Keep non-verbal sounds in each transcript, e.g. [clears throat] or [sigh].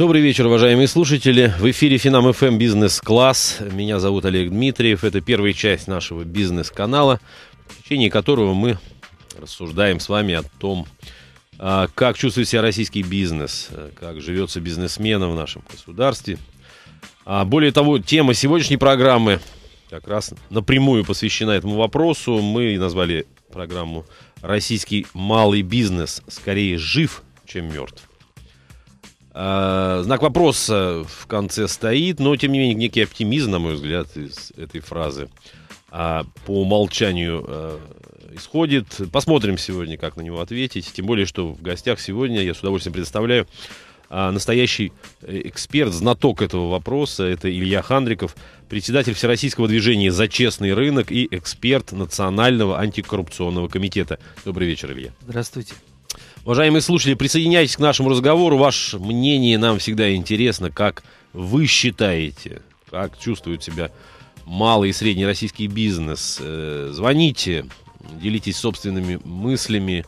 Добрый вечер, уважаемые слушатели. В эфире Финам ФМ Бизнес Класс. Меня зовут Олег Дмитриев. Это первая часть нашего бизнес-канала, в течение которого мы рассуждаем с вами о том, а, как чувствует себя российский бизнес, а, как живется бизнесменам в нашем государстве. А, более того, тема сегодняшней программы как раз напрямую посвящена этому вопросу. Мы назвали программу «Российский малый бизнес скорее жив, чем мертв». А, знак вопроса в конце стоит, но тем не менее некий оптимизм, на мой взгляд, из этой фразы а, по умолчанию а, исходит. Посмотрим сегодня, как на него ответить. Тем более, что в гостях сегодня я с удовольствием представляю настоящий э, эксперт, знаток этого вопроса. Это Илья Хандриков, председатель Всероссийского движения «За честный рынок» и эксперт Национального антикоррупционного комитета. Добрый вечер, Илья. Здравствуйте. Уважаемые слушатели, присоединяйтесь к нашему разговору. Ваше мнение нам всегда интересно. Как вы считаете, как чувствует себя малый и средний российский бизнес? Э, звоните, делитесь собственными мыслями.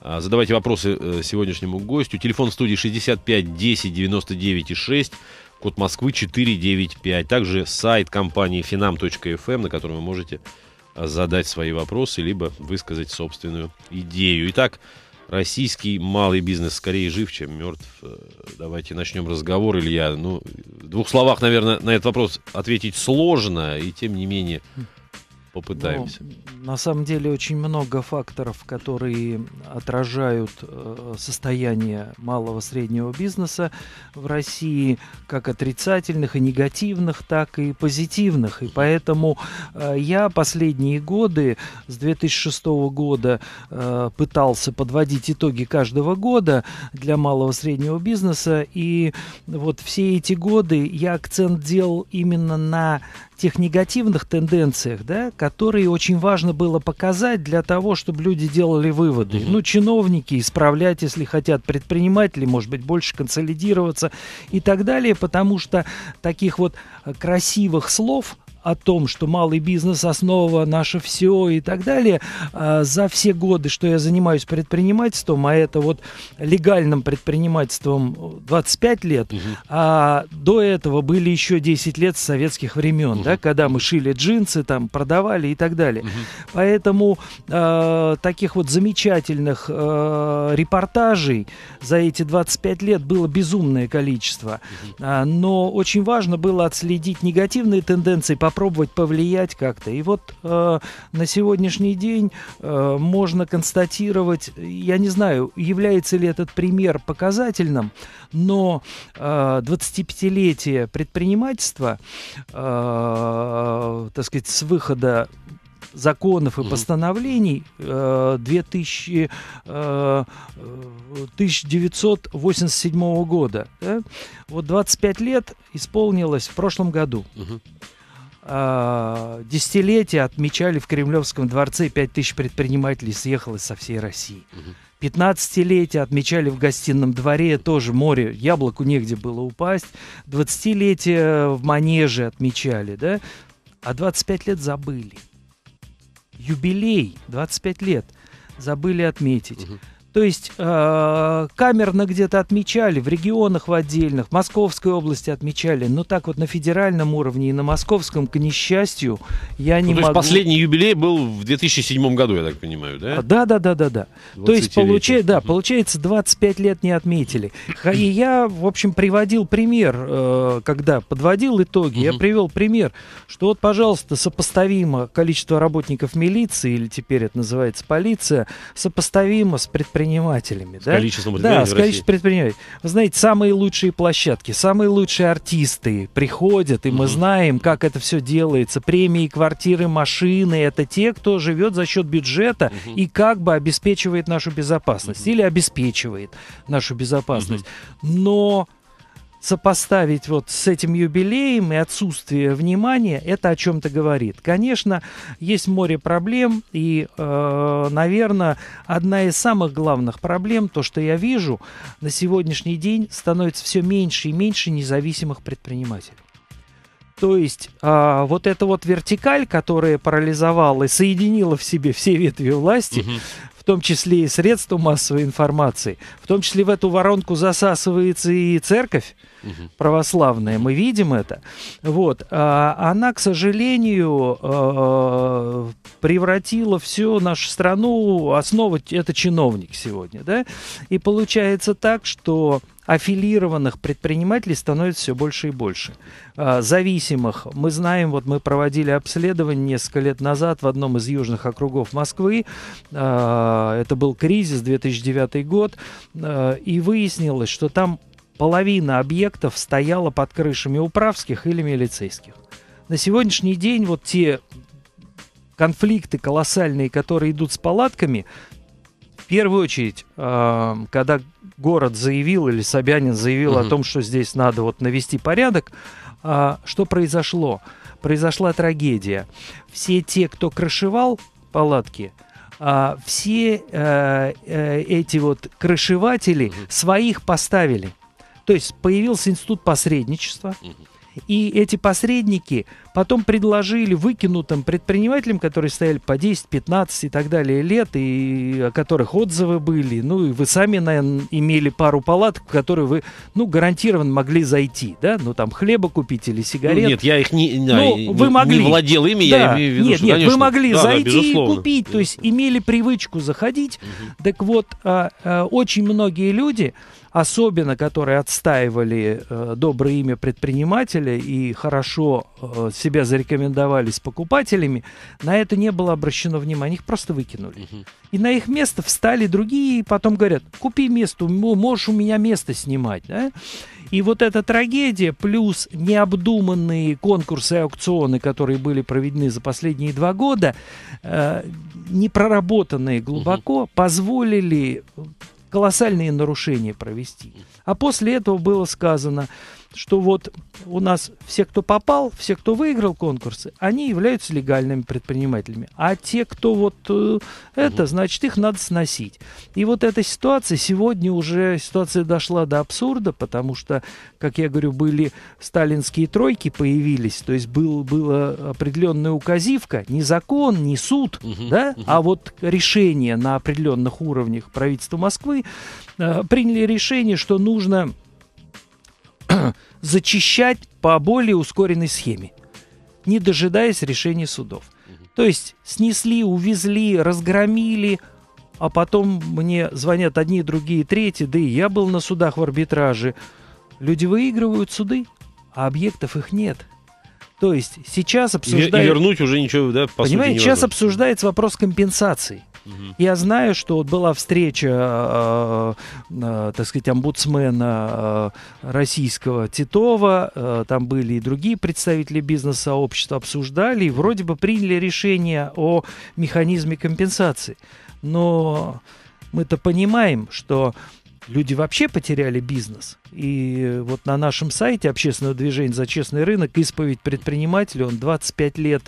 А, задавайте вопросы э, сегодняшнему гостю. Телефон студии 65 10 99 6, код Москвы 495. Также сайт компании finam.fm, эм, на котором вы можете а, задать свои вопросы, либо высказать собственную идею. Итак, российский малый бизнес скорее жив, чем мертв. Э, давайте начнем разговор, Илья. Ну, в двух словах, наверное, на этот вопрос ответить сложно, и тем не менее попытаемся. Ну, на самом деле очень много факторов, которые отражают э, состояние малого среднего бизнеса в России, как отрицательных и негативных, так и позитивных. И поэтому э, я последние годы, с 2006 года, э, пытался подводить итоги каждого года для малого среднего бизнеса. И вот все эти годы я акцент делал именно на тех негативных тенденциях, да, которые очень важно было показать для того, чтобы люди делали выводы. Ну, чиновники исправлять, если хотят, предприниматели, может быть, больше консолидироваться и так далее, потому что таких вот э, красивых слов о том, что малый бизнес – основа, наше все и так далее, а за все годы, что я занимаюсь предпринимательством, а это вот легальным предпринимательством 25 э, лет, угу. а до этого были еще 10 лет с советских времен, угу. да, когда мы шили джинсы, там, продавали и так далее. Угу. Поэтому э, таких вот замечательных э, репортажей за эти 25 лет было безумное количество. Угу. Но очень важно было отследить негативные тенденции по попробовать повлиять как-то. И вот э, на сегодняшний день э, можно констатировать, я не знаю, является ли этот пример показательным, но э, 25-летие предпринимательства, э, так сказать, с выхода законов и постановлений 2000, э, 1987 э, года. Да? Вот 25 лет исполнилось в прошлом году. Угу э, а, десятилетие отмечали в Кремлевском дворце 5000 предпринимателей съехалось со всей России. 15-летие отмечали в гостином дворе, тоже море, яблоку негде было упасть. 20-летие в Манеже отмечали, да? А 25 лет забыли. Юбилей, 25 лет забыли отметить. Угу. То есть э, камерно где-то отмечали, в регионах в отдельных, в Московской области отмечали, но так вот на федеральном уровне и на московском, к несчастью, я не ну, могу... То есть последний юбилей был в 2007 году, я так понимаю, да? Да, да, да, да, да. То есть получается, да, получается 25 лет не отметили. И я, в общем, приводил пример, э, когда подводил итоги, я привел пример, что вот, пожалуйста, сопоставимо количество работников милиции, или теперь это называется полиция, сопоставимо с предприятием предпринимателями. С да? количеством предпринимателей. Да, с количеством предпринимателей. Вы знаете, самые лучшие площадки, самые лучшие артисты приходят, и mm-hmm. мы знаем, как это все делается. Премии, квартиры, машины – это те, кто живет за счет бюджета mm-hmm. и как бы обеспечивает нашу безопасность mm-hmm. или обеспечивает нашу безопасность. Mm-hmm. Но сопоставить вот с этим юбилеем и отсутствие внимания, это о чем-то говорит. Конечно, есть море проблем, и, э, наверное, одна из самых главных проблем, то, что я вижу, на сегодняшний день становится все меньше и меньше независимых предпринимателей. То есть э, вот эта вот вертикаль, которая парализовала и соединила в себе все ветви власти, угу в том числе и средства массовой информации, в том числе в эту воронку засасывается и церковь угу. православная, мы видим это. Вот. А она, к сожалению, э, превратила всю нашу страну, основа это чиновник сегодня, да, и получается так, что аффилированных предпринимателей становится все больше и больше. А, зависимых. Мы знаем, вот мы проводили обследование несколько лет назад в одном из южных округов Москвы. А, это был кризис, 2009 год. А, и выяснилось, что там половина объектов стояла под крышами управских или милицейских. На сегодняшний день вот те конфликты колоссальные, которые идут с палатками – первую очередь, э, когда город заявил или Собянин заявил угу. о том, что здесь надо вот навести порядок, э, что произошло? Произошла трагедия. Все те, кто крышевал палатки, э, все эти вот крышеватели угу. своих поставили. То есть появился институт посредничества. Угу и эти посредники потом предложили выкинутым предпринимателям, которые стояли по 10, 15 и так далее лет, и о которых отзывы были, ну и вы сами, наверное, имели пару палаток, в которые вы, ну, гарантированно могли зайти, да, ну там хлеба купить или сигареты? Ну, нет, я их не, ну, не, вы могли. не владел ими, да. я имею в виду, Нет, что, нет, конечно, вы могли да, зайти да, и купить, то есть имели привычку заходить. Угу. Так вот, а, а, очень многие люди особенно которые отстаивали э, доброе имя предпринимателя и хорошо э, себя зарекомендовали с покупателями, на это не было обращено внимания, их просто выкинули. Угу. И на их место встали другие, и потом говорят, купи место, можешь у меня место снимать. Да? И вот эта трагедия, плюс необдуманные конкурсы и аукционы, которые были проведены за последние два года, э, не проработанные глубоко, угу. позволили колоссальные нарушения провести. А после этого было сказано, что вот у нас все, кто попал, все, кто выиграл конкурсы, они являются легальными предпринимателями. А те, кто вот э, это, значит, их надо сносить. И вот эта ситуация сегодня уже, ситуация дошла до абсурда, потому что, как я говорю, были сталинские тройки появились, то есть был, была определенная указивка, не закон, не суд, угу, да, угу. а вот решение на определенных уровнях правительства Москвы э, приняли решение, что нужно [clears throat] зачищать по более ускоренной схеме, не дожидаясь решения судов. То есть снесли, увезли, разгромили, а потом мне звонят одни, другие, третьи, да и я был на судах в арбитраже. Люди выигрывают суды, а объектов их нет. То есть сейчас обсуждается... вернуть уже ничего, да, по Понимаете, сейчас обсуждается вопрос компенсации. Я знаю, что вот была встреча, э, э, так сказать, омбудсмена э, российского Титова, э, там были и другие представители бизнес-сообщества, обсуждали и вроде бы приняли решение о механизме компенсации. Но мы-то понимаем, что люди вообще потеряли бизнес. И вот на нашем сайте общественного движения «За честный рынок» исповедь предпринимателя, он 25 лет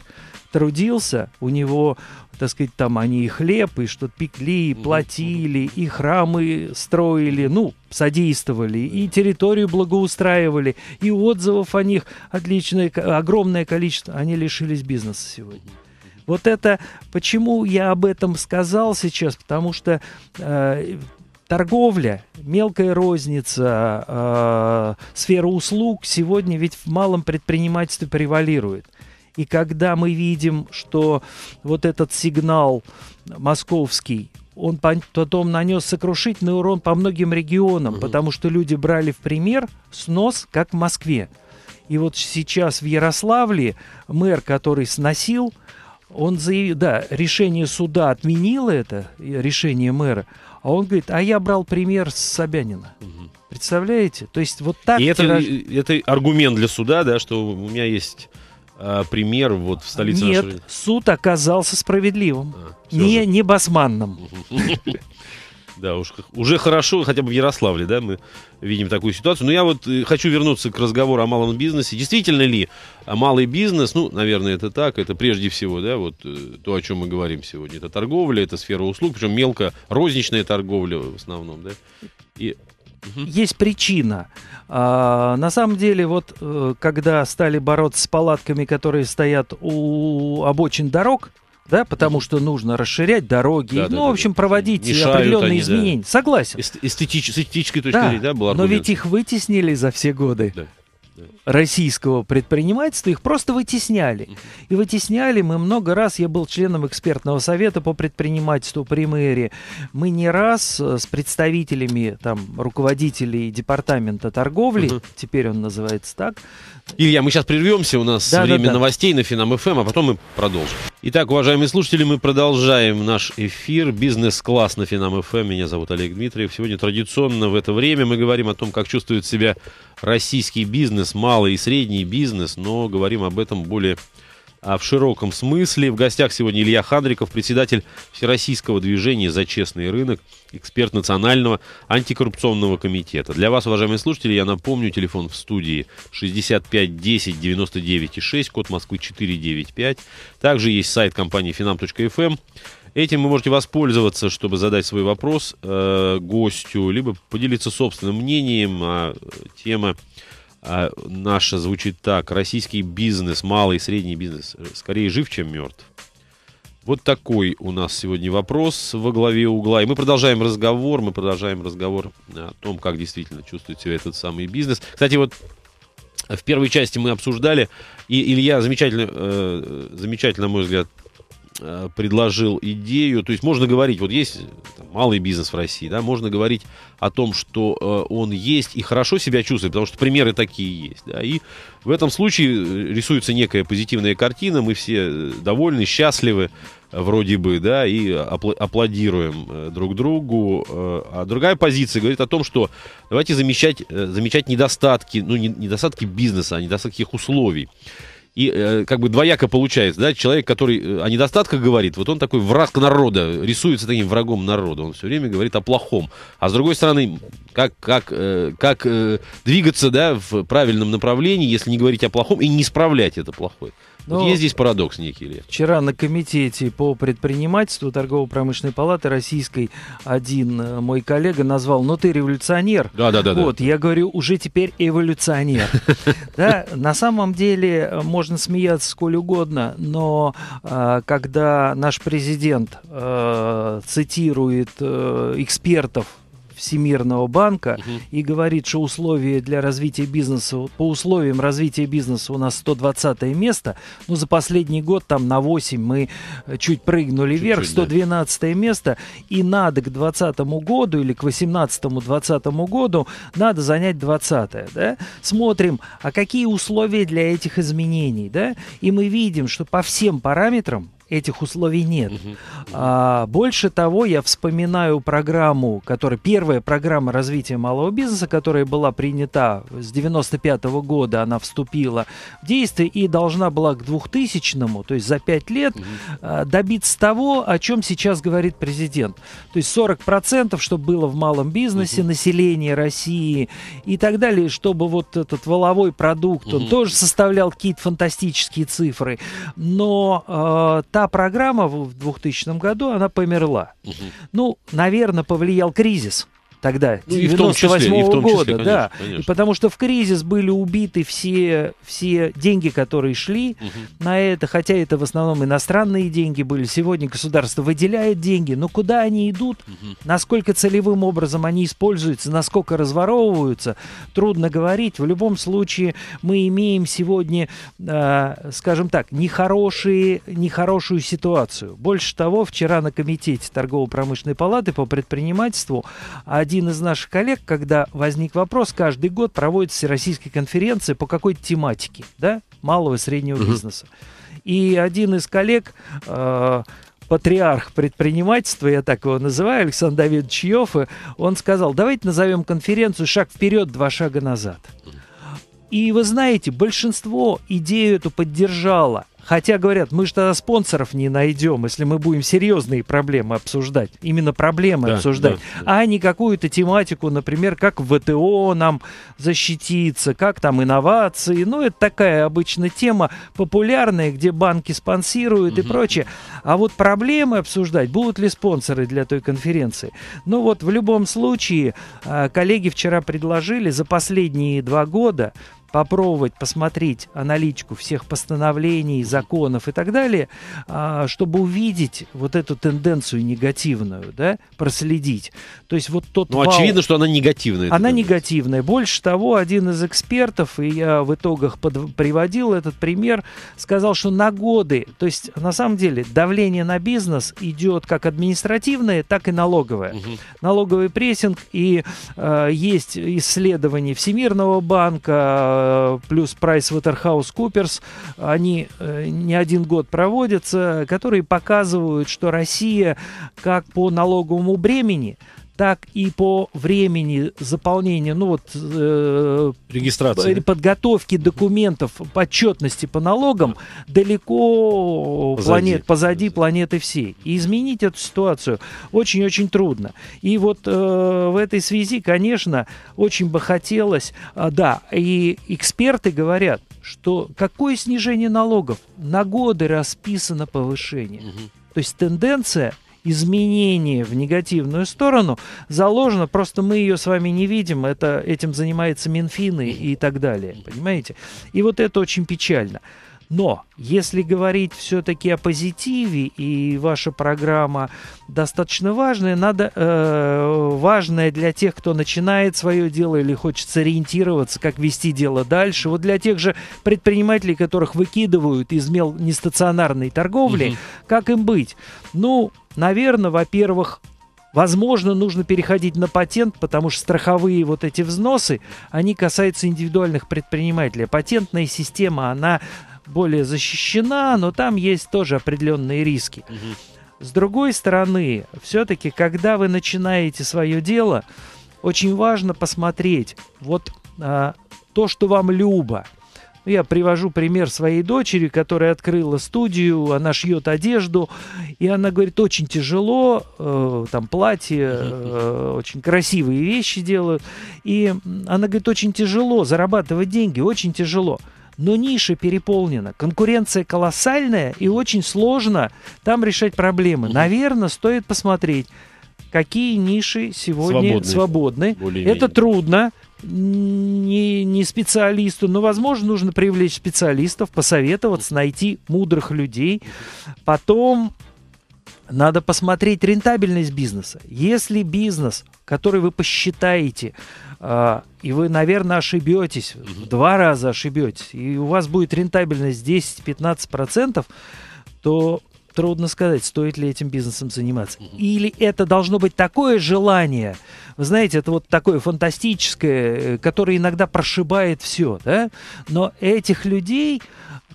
трудился, у него, так сказать, там они и хлеб, и что-то пекли, и платили, и храмы строили, ну, содействовали, и территорию благоустраивали, и отзывов о них отличное, огромное количество. Они лишились бизнеса сегодня. Вот это, почему я об этом сказал сейчас, потому что э, торговля, мелкая розница, э, сфера услуг сегодня ведь в малом предпринимательстве превалирует. И когда мы видим, что вот этот сигнал московский, он потом нанес сокрушительный урон по многим регионам, угу. потому что люди брали в пример снос, как в Москве. И вот сейчас в Ярославле мэр, который сносил, он заявил, да, решение суда отменило это, э, решение мэра, а он говорит, а я брал пример с Собянина. Угу. Представляете? То есть вот так... И тираж... это, это аргумент для суда, да, что у меня есть Э, пример вот в столице Нет, нашей... суд оказался справедливым, а, не, не басманным. [laughs] Да, уж, уже хорошо, хотя бы в Ярославле, да, мы видим такую ситуацию. Но я вот э, хочу вернуться к разговору о малом бизнесе. Действительно ли малый бизнес, ну, наверное, это так, это прежде всего, да, вот э, то, о чем мы говорим сегодня, это торговля, это сфера услуг, причем мелко розничная торговля в основном, да, и угу. есть причина. А, на самом деле, вот э, когда стали бороться с палатками, которые стоят у обочин дорог, да, потому что нужно расширять дороги, да, ну, да, в общем, да. проводить определенные они, изменения. Да. Согласен. Эстетич, с эстетической точки да. да, была. Но ведь их вытеснили за все годы. Да российского предпринимательства, их просто вытесняли. И вытесняли мы много раз, я был членом экспертного совета по предпринимательству при мэре, мы не раз э, с представителями там, руководителей департамента торговли, uh-huh. теперь он называется так, Илья, мы сейчас прервемся, у нас да, время да, да. новостей на Финам ФМ, эм, а потом мы продолжим. Итак, уважаемые слушатели, мы продолжаем наш эфир «Бизнес-класс» на Финам ФМ. Эм. Меня зовут Олег Дмитриев. Сегодня традиционно в это время мы говорим о том, как чувствует себя российский бизнес, малый и средний бизнес, но говорим об этом более а в широком смысле. В гостях сегодня Илья Хандриков, председатель Всероссийского движения «За честный рынок», эксперт Национального антикоррупционного комитета. Для вас, уважаемые слушатели, я напомню, телефон в студии 65 10 99 6, код Москвы 495. Также есть сайт компании finam.fm. Эм. Этим вы можете воспользоваться, чтобы задать свой вопрос э, гостю, либо поделиться собственным мнением о а, э, теме а наша звучит так. Российский бизнес, малый и средний бизнес, скорее жив, чем мертв. Вот такой у нас сегодня вопрос во главе угла. И мы продолжаем разговор, мы продолжаем разговор о том, как действительно чувствует себя этот самый бизнес. Кстати, вот в первой части мы обсуждали, и Илья замечательно, э, замечательно, на мой взгляд, Э, предложил идею, то есть можно говорить, вот есть там, малый бизнес в России, да, можно говорить о том, что э, он есть и хорошо себя чувствует, потому что примеры такие есть, да, и в этом случае э, рисуется некая позитивная картина, мы все довольны, счастливы, вроде бы, да, и аплодируем друг другу. А другая позиция говорит о том, что давайте замечать, замечать недостатки, ну, не недостатки бизнеса, а недостатки их условий. И э, как бы двояко получается, да, человек, который э, о недостатках говорит, вот он такой враг народа, рисуется таким врагом народа, он все время говорит о плохом. А с другой стороны, как, как, э, как э, двигаться, да, в правильном направлении, если не говорить о плохом и не исправлять это плохое. Но вот есть здесь парадокс некий, Лев. Вчера на комитете по предпринимательству Торгово-промышленной палаты российской один э, мой коллега назвал, ну ты революционер. Да, да, да. Вот, да. я говорю, уже теперь эволюционер. [laughs] Да, на самом деле э, можно смеяться сколь угодно, но э, когда наш президент цитирует экспертов Всемирного банка угу. и говорит, что условия для развития бизнеса, по условиям развития бизнеса у нас 120 место, но за последний год там на 8 мы э, чуть прыгнули вверх, 112 да. место, и надо к 2020 году или к 18-20 году надо занять 20 да? Смотрим, а какие условия для этих изменений, да? И мы видим, что по всем параметрам этих условий нет. А, больше того, я вспоминаю программу, которая первая программа развития малого бизнеса, которая была принята с 95 -го года, она вступила в действие и должна была к 2000 то есть за 5 лет, а, добиться того, о чем сейчас говорит президент. То есть 40%, чтобы было в малом бизнесе, население России и так далее, чтобы вот этот воловой продукт, он тоже составлял какие-то фантастические цифры. Но э, та программа в 2000 году, она померла. Угу. Ну, наверное, повлиял кризис тогда, ну, 98 года, да, потому что в кризис были убиты все, все деньги, которые шли угу. на это, хотя это в основном иностранные деньги были, сегодня государство выделяет деньги, но куда они идут, угу. насколько целевым образом они используются, насколько разворовываются, трудно говорить, в любом случае мы имеем сегодня, э, скажем так, нехорошие, нехорошую ситуацию. Больше того, вчера на комитете торгово-промышленной палаты по предпринимательству один один из наших коллег, когда возник вопрос, каждый год проводится всероссийская конференция по какой-то тематике, да, малого и среднего угу. бизнеса. И один из коллег э, патриарх предпринимательства, я так его называю, Александр Давидович Йоффе, э, он сказал, давайте назовем конференцию «Шаг вперед, два шага назад». И вы знаете, большинство идею эту поддержало. Хотя говорят, мы же тогда спонсоров не найдем, если мы будем серьезные проблемы обсуждать, именно проблемы да, обсуждать, да, да. а не какую-то тематику, например, как ВТО нам защититься, как там инновации. Ну, это такая обычно тема популярная, где банки спонсируют угу. и прочее. А вот проблемы обсуждать, будут ли спонсоры для той конференции. Ну вот, в любом случае, а, коллеги вчера предложили за последние два года попробовать посмотреть аналитику всех постановлений, законов и так далее, а, чтобы увидеть вот эту тенденцию негативную, да, проследить. То есть вот тот Ну, вал, очевидно, что она негативная. Она тенденция. негативная. Больше того, один из экспертов, и я в итогах под, приводил этот пример, сказал, что на годы, то есть на самом деле давление на бизнес идет как административное, так и налоговое. Угу. Налоговый прессинг, и э, есть исследования Всемирного банка, Э, плюс Price Waterhouse Coopers они э, не один год проводятся, которые показывают, что Россия как по налоговому бремени – так и по времени заполнения, ну вот... Э, Регистрации. Подготовки документов, подчетности по налогам далеко позади. Планет, позади планеты всей. И изменить эту ситуацию очень-очень трудно. И вот э, в этой связи, конечно, очень бы хотелось, э, да, и эксперты говорят, что какое снижение налогов? На годы расписано повышение. Угу. То есть тенденция изменение в негативную сторону заложено, просто мы ее с вами не видим, это, этим занимается Минфин и, и так далее, понимаете? И вот это очень печально. Но если говорить все-таки о позитиве, и ваша программа достаточно важная, надо э, важная для тех, кто начинает свое дело или хочет сориентироваться, как вести дело дальше. Вот для тех же предпринимателей, которых выкидывают из мел нестационарной торговли, угу. как им быть? Ну, наверное, во-первых, Возможно, нужно переходить на патент, потому что страховые вот эти взносы, они касаются индивидуальных предпринимателей. Патентная система, она более защищена, но там есть тоже определенные риски. С другой стороны, все-таки, когда вы начинаете свое дело, очень важно посмотреть вот а, то, что вам любо. Ну, я привожу пример своей дочери, которая открыла студию, она шьет одежду, и она говорит, очень тяжело, э, там платье, э, очень красивые вещи делают. И она говорит, очень тяжело зарабатывать деньги, очень тяжело но ниша переполнена. Конкуренция колоссальная и очень сложно там решать проблемы. Наверное, стоит посмотреть, какие ниши сегодня свободны. свободны. Это трудно, не, не специалисту, но, возможно, нужно привлечь специалистов, посоветоваться, найти мудрых людей. Потом надо посмотреть рентабельность бизнеса. Если бизнес, который вы посчитаете, а, и вы, наверное, ошибетесь, в два раза ошибетесь, и у вас будет рентабельность 10-15%, то трудно сказать, стоит ли этим бизнесом заниматься. Или это должно быть такое желание, вы знаете, это вот такое фантастическое, э, которое иногда прошибает все, да? Но этих людей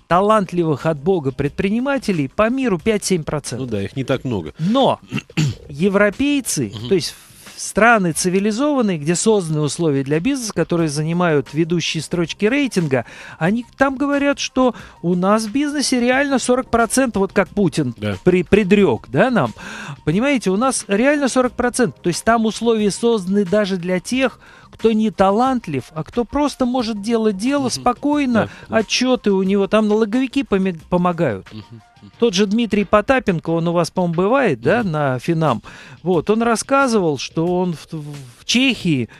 талантливых от Бога предпринимателей по миру 5-7%. Ну да, их не так много. Но [coughs] европейцы, то есть страны цивилизованные, где созданы условия для бизнеса, которые занимают ведущие строчки рейтинга, они там говорят, что у нас в бизнесе реально 40%, вот как Путин да. при, предрек да, нам. Понимаете, у нас реально 40%. То есть там условия созданы даже для тех, кто не талантлив, а кто просто может делать дело угу. спокойно, да, отчеты у него, там налоговики помогают. Угу. Тот же Дмитрий Потапенко, он у вас, по-моему, бывает, да, на Финам. Вот, он рассказывал, что он в, в Чехии,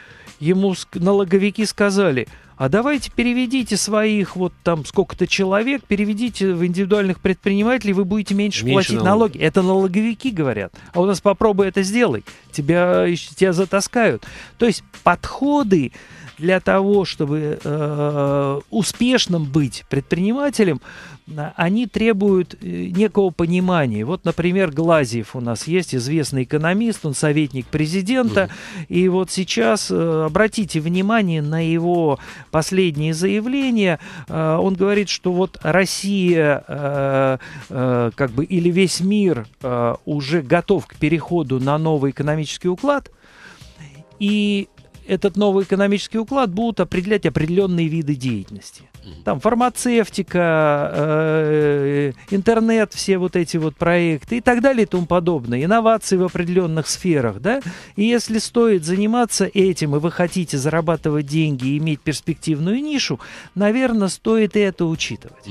ему налоговики сказали – а давайте переведите своих вот там сколько-то человек, переведите в индивидуальных предпринимателей, вы будете меньше, меньше платить налоги. налоги. Это налоговики говорят. А у нас попробуй это сделай. Тебя, тебя затаскают. То есть подходы для того, чтобы э, успешным быть предпринимателем, они требуют э, некого понимания. Вот, например, Глазьев у нас есть, известный экономист, он советник президента. Угу. И вот сейчас э, обратите внимание на его последнее заявление. Э, он говорит, что вот Россия как бы или весь мир уже готов к переходу на новый экономический уклад. И этот новый экономический уклад будут определять определенные виды деятельности. Там фармацевтика, э, интернет, все вот эти вот проекты и так далее и тому подобное. Инновации в определенных сферах, да. И если стоит заниматься этим, и вы хотите зарабатывать деньги и иметь перспективную нишу, наверное, стоит и это учитывать.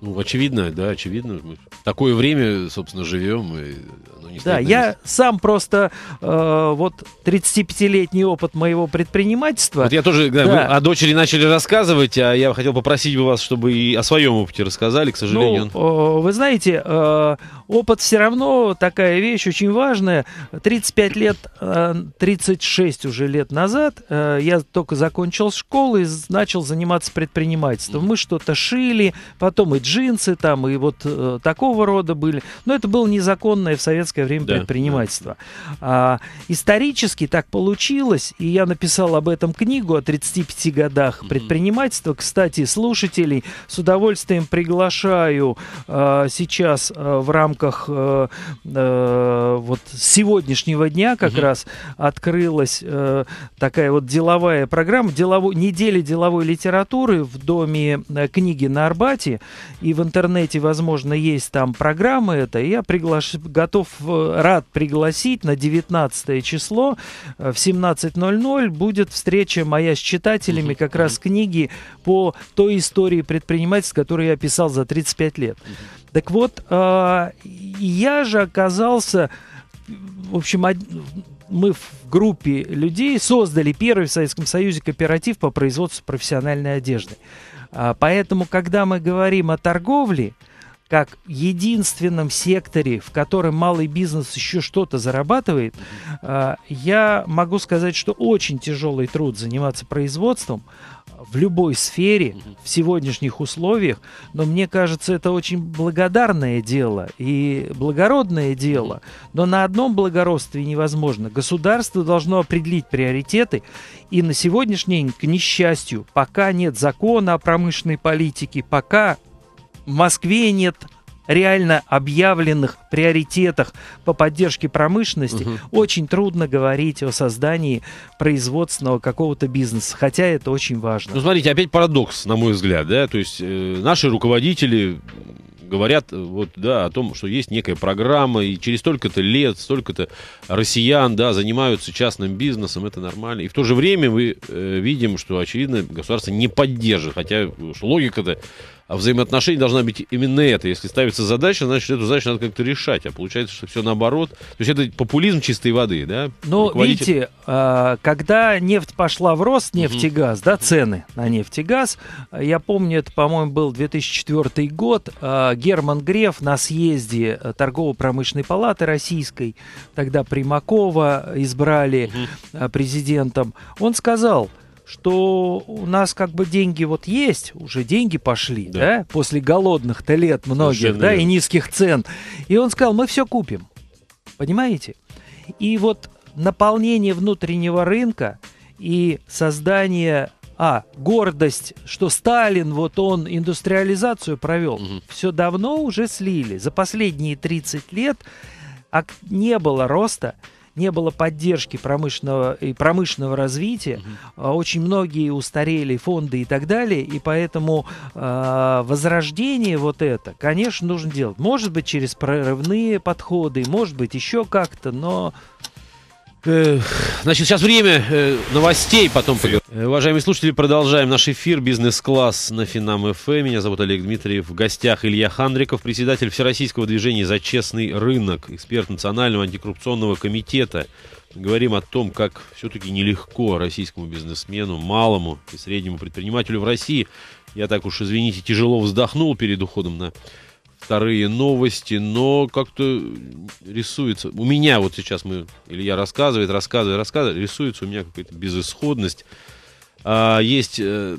Ну, очевидно, да, очевидно. Мы такое время, собственно, живем. И оно не да, я сам просто э, вот 35-летний опыт моего предпринимательства. Вот я тоже, да, да. о дочери начали рассказывать, а я хотел попросить бы вас, чтобы и о своем опыте рассказали, к сожалению. Ну, э, вы знаете, э, опыт все равно такая вещь очень важная. 35 лет, 36 э, уже лет назад э, я только закончил школу и начал заниматься предпринимательством. Мы что-то шили, потом и джинсы там, и вот э, такого рода были. Но это было незаконное в советское время да, предпринимательство. Да. А, исторически так получилось, и я написал об этом книгу о 35 годах предпринимательства. Кстати, слушателей с удовольствием приглашаю сейчас в рамках рамках э, э, вот сегодняшнего дня как угу. раз открылась э, такая вот деловая программа, деловой, неделя деловой литературы в Доме э, книги на Арбате. И в интернете, возможно, есть там программа это. я приглаш... готов, э, рад пригласить на 19 число э, в 17.00 будет встреча моя с читателями угу. как раз книги по той истории предпринимательства, которую я писал за 35 лет. Угу. Так вот, а, я же оказался, в общем, од... мы в группе людей создали первый в Советском Союзе кооператив по производству профессиональной одежды. А, поэтому, когда мы говорим о торговле, как единственном секторе, в котором малый бизнес еще что-то зарабатывает, а, я могу сказать, что очень тяжелый труд заниматься производством, в любой сфере, в сегодняшних условиях, но мне кажется, это очень благодарное дело и благородное дело. Но на одном благородстве невозможно. Государство должно определить приоритеты, и на сегодняшний день, к несчастью, пока нет закона о промышленной политике, пока в Москве нет реально объявленных приоритетах по поддержке промышленности угу. очень трудно говорить о создании производственного какого-то бизнеса, хотя это очень важно. Ну, смотрите, опять парадокс, на мой взгляд, да, то есть э, наши руководители говорят э, вот, да, о том, что есть некая программа, и через столько-то лет, столько-то россиян да, занимаются частным бизнесом, это нормально. И в то же время мы э, видим, что, очевидно, государство не поддерживает, хотя логика-то а взаимоотношений должна быть именно это. Если ставится задача, значит, эту задачу надо как-то решать. А получается, что все наоборот. То есть это популизм чистой воды, да? Ну, Руководитель... видите, а, когда нефть пошла в рост, нефть и газ, да, цены на нефть и газ, я помню, это, по-моему, был 2004 год, а, Герман Греф на съезде э, торгово-промышленной палаты российской, тогда Примакова э, избрали э, президентом, он сказал – что у нас как бы деньги вот есть, уже деньги пошли, да, да? после голодных-то лет многих, Совершенно да, верно. и низких цен. И он сказал, мы все купим, понимаете? И вот наполнение внутреннего рынка и создание а, гордость, что Сталин, вот он индустриализацию провел. Угу. Все давно уже слили. За последние 30 лет а не было роста не было поддержки промышленного и промышленного развития, угу. очень многие устарели фонды и так далее, и поэтому э, возрождение вот это, конечно, нужно делать. Может быть, через прорывные подходы, может быть, еще как-то, но Э, значит, сейчас время э, новостей, потом поговорим. Э, уважаемые слушатели, продолжаем наш эфир «Бизнес-класс» на Финам ФМ. Эм. Меня зовут Олег Дмитриев. В гостях Илья Хандриков, председатель Всероссийского движения «За честный рынок», эксперт Национального антикоррупционного комитета. Говорим о том, как все-таки нелегко российскому бизнесмену, малому и среднему предпринимателю в России. Я так уж, извините, тяжело вздохнул перед уходом на вторые новости, но как-то рисуется. У меня вот сейчас мы, Илья рассказывает, рассказывает, рассказывает, рисуется у меня какая-то безысходность. А, есть э,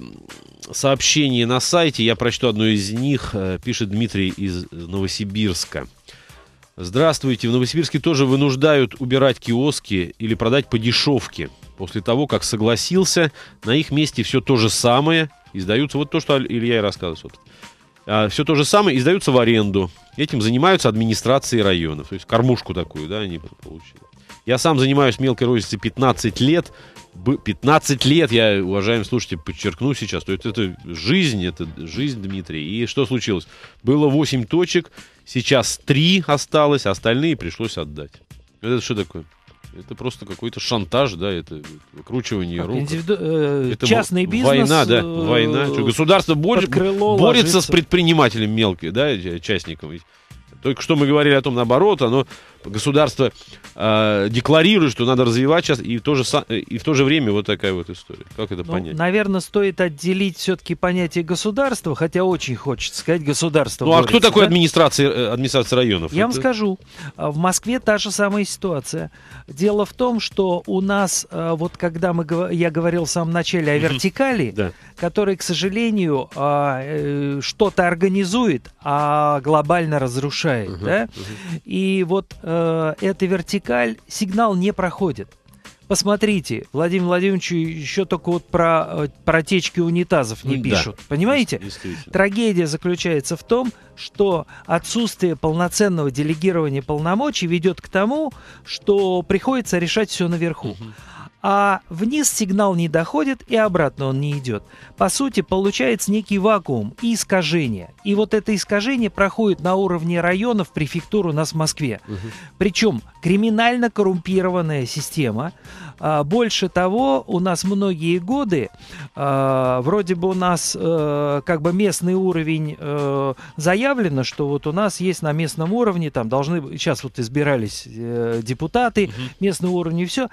сообщение на сайте, я прочту одно из них, э, пишет Дмитрий из Новосибирска. Здравствуйте, в Новосибирске тоже вынуждают убирать киоски или продать по дешевке. После того, как согласился, на их месте все то же самое, издаются. вот то, что Илья и рассказывал. А, все то же самое, и сдаются в аренду. Этим занимаются администрации районов. То есть кормушку такую, да, они получили. Я сам занимаюсь мелкой розницей 15 лет. 15 лет, я, уважаемые слушатели, подчеркну сейчас. То есть это жизнь, это жизнь, Дмитрий. И что случилось? Было 8 точек, сейчас 3 осталось, остальные пришлось отдать. Это что такое? Это просто какой-то шантаж, да, это выкручивание как рук. Индивиду... Э, это частный бизнес. Война, да, э, война. Что, государство борется, борется ложится. с предпринимателем мелким, да, частником. Только что мы говорили о том, наоборот, оно государство э, декларирует, что надо развивать сейчас, и, в то тоже, э, и в то же время вот такая вот история. Как это ну, понять? Наверное, стоит отделить все-таки понятие государства, хотя очень хочется сказать государство. Ну а кто такой администрация, э, администрация районов? Я это... вам скажу. А, в Москве та же самая ситуация. Дело в том, что у нас, а, вот когда мы, я говорил в самом начале о вертикали, да. которая, к сожалению, э, что-то организует, а глобально разрушает. Да? И вот Э, эта вертикаль, сигнал не проходит. Посмотрите, Владимир Владимирович еще только вот про э, протечки унитазов не пишут. Да, понимаете? Трагедия заключается в том, что отсутствие полноценного делегирования полномочий ведет к тому, что приходится решать все наверху. Угу а вниз сигнал не доходит и обратно он не идет. По сути, получается некий вакуум и искажение. И вот это искажение проходит на уровне районов префектур у нас в Москве. Угу. Причем криминально коррумпированная система. А, больше того, у нас многие годы, а, вроде бы у нас э, как бы местный уровень э, заявлено, что вот у нас есть на местном уровне, там должны, сейчас вот избирались э, депутаты, угу. местного уровня и все.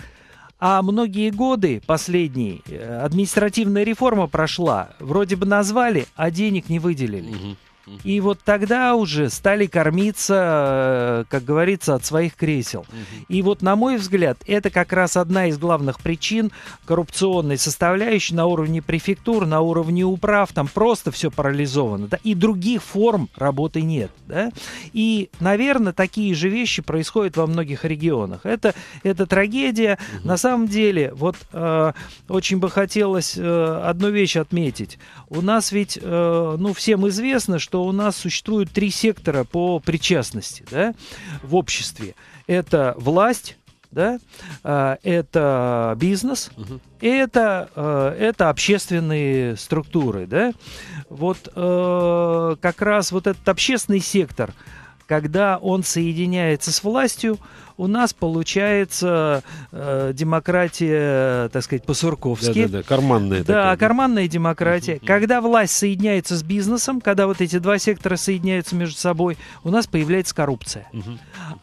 А многие годы последние э, административная реформа прошла, вроде бы назвали, а денег не выделили. Угу. И вот тогда уже стали кормиться, э, как говорится, от своих кресел. И вот, на мой взгляд, это как раз одна из главных причин коррупционной составляющей на уровне префектур, на уровне управ. Там просто все парализовано. Да? И других форм работы нет. Да? И, наверное, такие же вещи происходят во многих регионах. Это, это трагедия. Угу. На самом деле, вот э, очень бы хотелось э, одну вещь отметить. У нас ведь, э, ну, всем известно, что что у нас существуют три сектора по причастности да, в обществе. Это власть, да, а, это бизнес, и это, а, это общественные структуры. Да. Вот а, как раз вот этот общественный сектор, когда он соединяется с властью, у нас получается э, демократия, так сказать, по-сурковски. Да-да-да, карманная. Да, такая, карманная да. демократия. Угу. Когда власть соединяется с бизнесом, когда вот эти два сектора соединяются между собой, у нас появляется коррупция. Угу.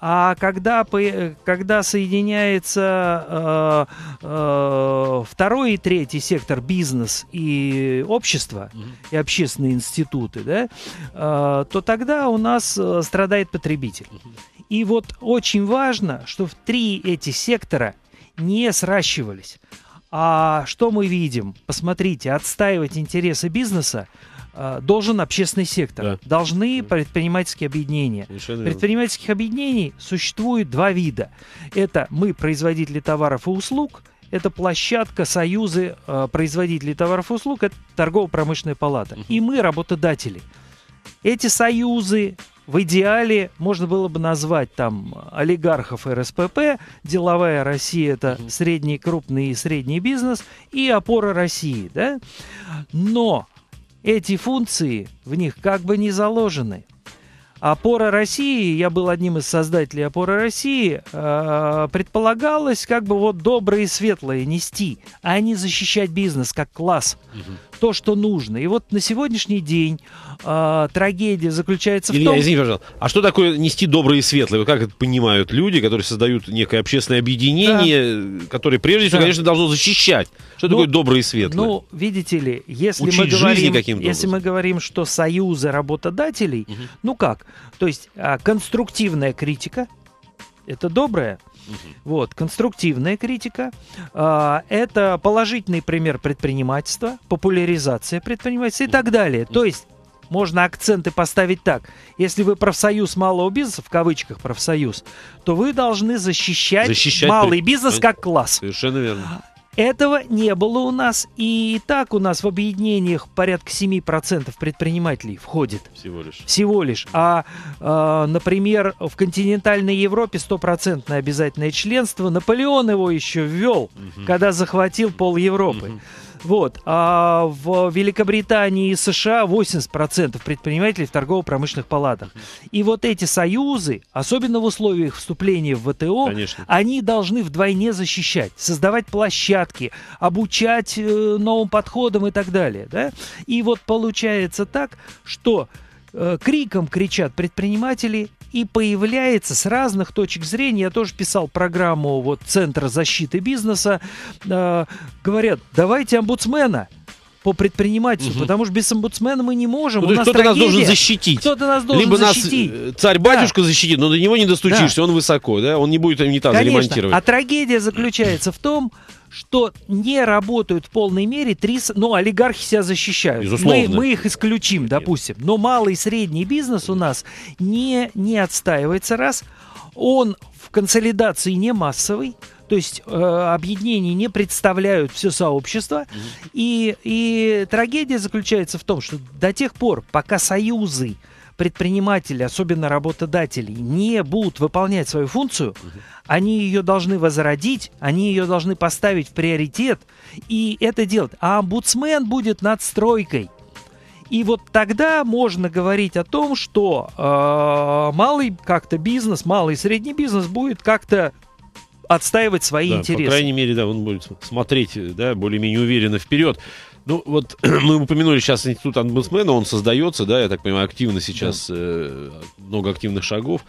А когда, э, когда соединяется э, э, второй и третий сектор, бизнес и общество, угу. и общественные институты, да, э, то тогда у нас э, страдает потребитель. Угу. И вот очень важно, что в три эти сектора не сращивались. А что мы видим? Посмотрите, отстаивать интересы бизнеса э, должен общественный сектор, да. должны предпринимательские объединения. Совершенно Предпринимательских объединений существует два вида. Это мы, производители товаров и услуг, это площадка союзы э, производителей товаров и услуг, это торгово-промышленная палата. Угу. И мы, работодатели. Эти союзы в идеале можно было бы назвать там олигархов РСПП, деловая Россия – это средний, крупный и средний бизнес, и опора России, да? Но эти функции в них как бы не заложены. Опора России, я был одним из создателей опоры России, а, предполагалось как бы вот доброе и светлое нести, а не защищать бизнес как класс. Угу то, что нужно. И вот на сегодняшний день э, трагедия заключается Илья, в том... Извини, пожалуйста, а что такое нести доброе и светлое? Как это понимают люди, которые создают некое общественное объединение, да. которое прежде всего, да. конечно, должно защищать? Что ну, такое доброе и светлое? Ну, видите ли, если, мы говорим, если мы говорим, что союзы работодателей, угу. ну как, то есть а, конструктивная критика, это доброе, вот. Конструктивная критика э, – это положительный пример предпринимательства, популяризация предпринимательства и так далее. То есть можно акценты поставить так. Если вы профсоюз малого бизнеса, в кавычках профсоюз, то вы должны защищать, защищать малый бизнес э, как класс. Совершенно верно. Этого не было у нас, и так у нас в объединениях порядка 7% предпринимателей входит. Всего лишь. Всего лишь. А, э, например, в континентальной Европе стопроцентное обязательное членство. Наполеон его еще ввел, угу. когда захватил пол Европы. Угу. Вот. А в Великобритании и США 80% предпринимателей в торгово-промышленных палатах. И вот эти союзы, особенно в условиях вступления в ВТО, Конечно. они должны вдвойне защищать, создавать площадки, обучать э, новым подходам и так далее. Да? И вот получается так, что э, криком кричат предприниматели, и появляется с разных точек зрения. Я тоже писал программу вот Центра защиты бизнеса. Э, говорят, давайте омбудсмена по предпринимателю, угу. потому что без омбудсмена мы не можем. Ну, кто-то нас должен защитить. Кто-то нас должен Либо защитить. нас э, царь-батюшка да. защитит, но до него не достучишься, да. он высоко, да, он не будет им не там Конечно. ремонтировать. А трагедия заключается в том, что не работают в полной мере три... Ну, олигархи себя защищают. Безусловно. Мы, мы их исключим, допустим. Но малый и средний бизнес у нас не, не отстаивается, раз. Он в консолидации не массовый. То есть э, объединения не представляют все сообщество. И, и трагедия заключается в том, что до тех пор, пока союзы предприниматели, особенно работодатели, не будут выполнять свою функцию, они ее должны возродить, они ее должны поставить в приоритет и это делать. А омбудсмен будет над стройкой. И вот тогда можно говорить о том, что э, малый как-то бизнес, малый и средний бизнес будет как-то отстаивать свои да, интересы. По крайней мере, да, он будет смотреть, да, более-менее уверенно вперед. Ну, вот [clears throat] мы упомянули сейчас институт омбудсмена, он создается, да, я так понимаю, активно сейчас, да. э, много активных шагов.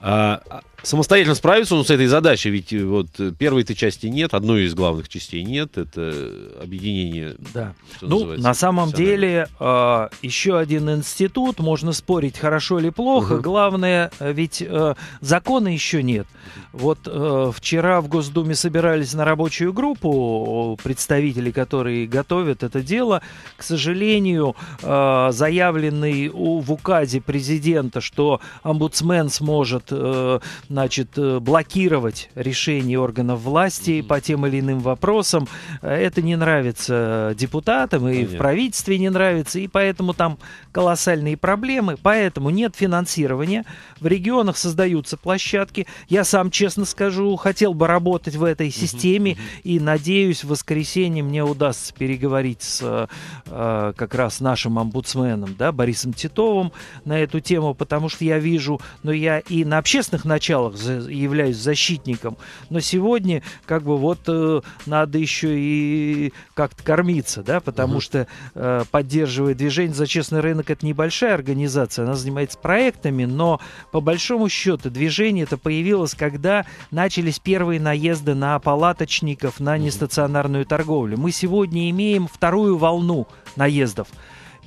А, самостоятельно справиться он с этой задачей, ведь э, вот э, первой этой части нет, одной из главных частей нет, это объединение. Да. Ну, на самом деле э, еще один институт, можно спорить хорошо или плохо, угу. главное, э, ведь э, закона еще нет. Вот э, вчера в Госдуме собирались на рабочую группу представители, которые готовят это дело. К сожалению, э, заявленный у, в указе президента, что омбудсмен сможет Э, значит, э, блокировать решения органов власти по тем или иным вопросам. Это не нравится депутатам и Понятно. в правительстве не нравится, и поэтому там колоссальные проблемы, поэтому нет финансирования. В регионах создаются площадки. Я сам, честно скажу, хотел бы работать в этой системе, и надеюсь, в воскресенье мне удастся переговорить с э, как раз нашим омбудсменом, да, Борисом Титовым на эту тему, потому что я вижу, но я и на на общественных началах являюсь защитником, но сегодня как бы вот э, надо еще и как-то кормиться, да, потому угу. что э, поддерживая движение за честный рынок, это небольшая организация, она занимается проектами, но по большому счету движение это появилось, когда начались первые наезды на палаточников, на нестационарную торговлю. Мы сегодня имеем вторую волну наездов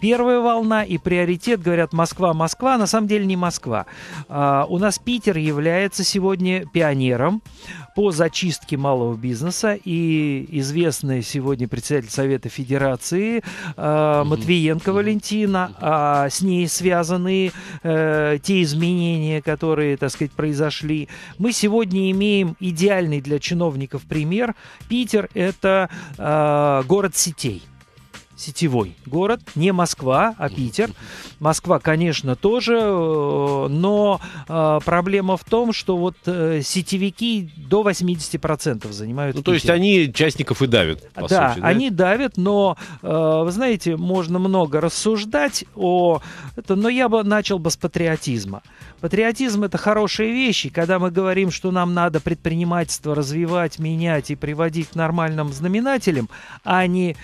первая волна и приоритет, говорят, Москва, Москва, на самом деле не Москва. А, у нас Питер является сегодня пионером по зачистке малого бизнеса и известный сегодня председатель Совета Федерации а, Матвиенко Валентина, а, с ней связаны э, те изменения, которые, так сказать, произошли. Мы сегодня имеем идеальный для чиновников пример. Питер – это город сетей сетевой город, не Москва, а Питер. Москва, конечно, тоже, э, но э, проблема в том, что вот э, сетевики до 80% занимают. Ну, Питер. то есть они частников и давят, по да, сути. Да, они давят, но, вы знаете, можно много рассуждать о... Это, но я бы начал бы с патриотизма. Патриотизм – это хорошие вещи. Когда мы говорим, что нам надо предпринимательство развивать, менять и приводить к нормальным знаменателям, а не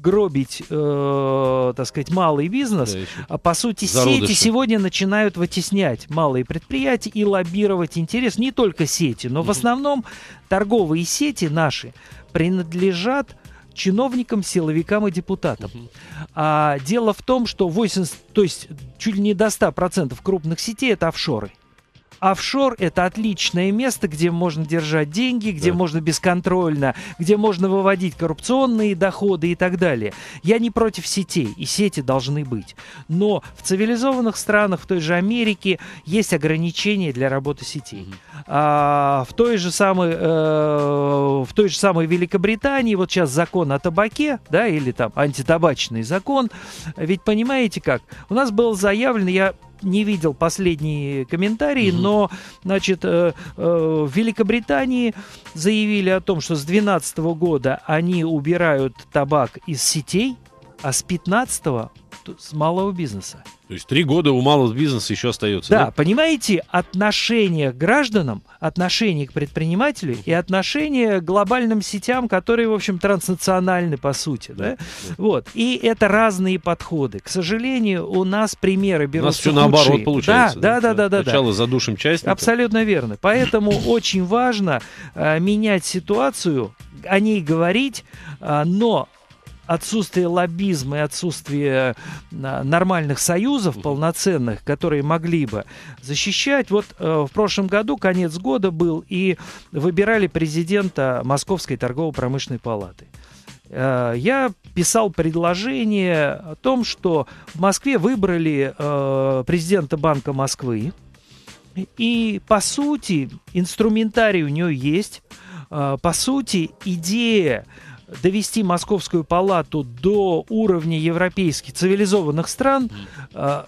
гробить, э, так сказать, малый бизнес. Да, а по сути, зародыши. сети сегодня начинают вытеснять малые предприятия и лоббировать интерес не только сети, но в основном торговые сети наши принадлежат чиновникам, силовикам и депутатам. А дело в том, что 80, то есть чуть ли не до 100% крупных сетей это офшоры офшор — это отличное место, где можно держать деньги, где да. можно бесконтрольно, где можно выводить коррупционные доходы и так далее. Я не против сетей, и сети должны быть. Но в цивилизованных странах, в той же Америке, есть ограничения для работы сетей. А, в, той же самой, э, в той же самой Великобритании, вот сейчас закон о табаке, да, или там антитабачный закон, ведь понимаете как, у нас было заявлено, я не видел последние комментарии, угу. но, значит, э, э, в Великобритании заявили о том, что с 2012 года они убирают табак из сетей, а с 2015 с малого бизнеса. То есть три года у малого бизнеса еще остается. Да, да? понимаете, отношение к гражданам, отношение к предпринимателю и отношение к глобальным сетям, которые, в общем, транснациональны по сути. Да? Да? Вот. И это разные подходы. К сожалению, у нас примеры берутся У нас все худшие. наоборот получается. Да, да, да. да, да, да Сначала да. задушим часть. Абсолютно верно. Поэтому [coughs] очень важно а, менять ситуацию, о ней говорить, а, но отсутствие лоббизма и отсутствие а, нормальных союзов полноценных, которые могли бы защищать. Вот э, в прошлом году конец года был, и выбирали президента Московской торгово-промышленной палаты э, я писал предложение о том, что в Москве выбрали э, президента Банка Москвы. И, по сути, инструментарий у нее есть. по сути, идея довести Московскую палату до уровня европейских цивилизованных стран а,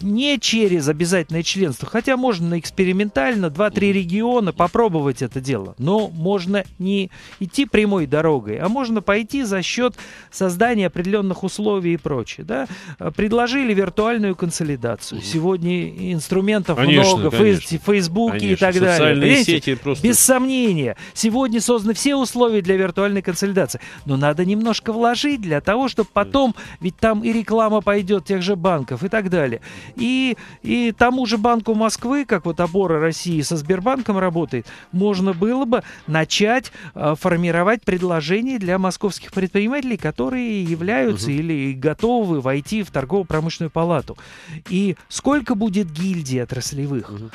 не через обязательное членство, хотя можно экспериментально 2-3 региона попробовать это дело, но можно не идти прямой дорогой, а можно пойти за счет создания определенных условий и прочее. Да? А, предложили виртуальную консолидацию. Сегодня инструментов конечно, много, конечно. Фейсбуки конечно. и так Социальные далее. сети просто... Без сомнения, сегодня созданы все условия для виртуальной консолидации но надо немножко вложить для того, чтобы потом, ведь там и реклама пойдет тех же банков и так далее. И, и тому же Банку Москвы, как вот обора России со Сбербанком работает, можно было бы начать э, формировать предложения для московских предпринимателей, которые являются угу. или готовы войти в торгово-промышленную палату. И сколько будет гильдий отраслевых? Угу.